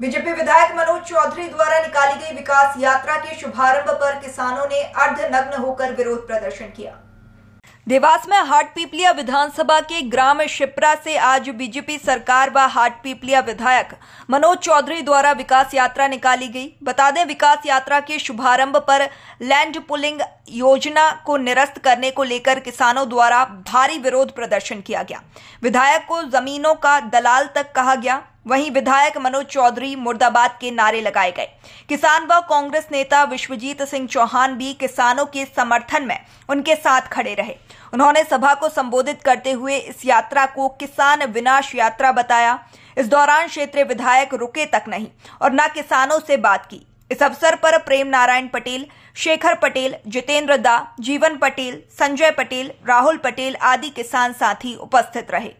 BJP विधायक मनोज चौधरी द्वारा निकाली गई विकास यात्रा के शुभारंभ पर किसानों ने अर्धनग्न होकर विरोध प्रदर्शन किया देवास में हाट पीपलिया विधानसभा के ग्राम शिप्रा से आज बीजेपी सरकार व हाट पीपलिया विधायक मनोज चौधरी द्वारा विकास यात्रा निकाली गई बता दें विकास यात्रा के शुभारंभ पर लैंड पुलिंग योजना को निरस्त करने को लेकर किसानों द्वारा भारी विरोध प्रदर्शन किया गया विधायक को जमीनों का दलाल तक कहा गया वहीं विधायक मनोज चौधरी मुर्दाबाद के नारे लगाए गए किसान व कांग्रेस नेता विश्वजीत सिंह चौहान भी किसानों के समर्थन में उनके साथ खड़े रहे उन्होंने सभा को संबोधित करते हुए इस यात्रा को किसान विनाश यात्रा बताया इस दौरान क्षेत्रीय विधायक रुके तक नहीं और न किसानों से बात की इस अवसर पर प्रेम नारायण पटेल शेखर पटेल जितेंद्र दा जीवन पटेल संजय पटेल राहुल पटेल आदि किसान साथी उपस्थित रहे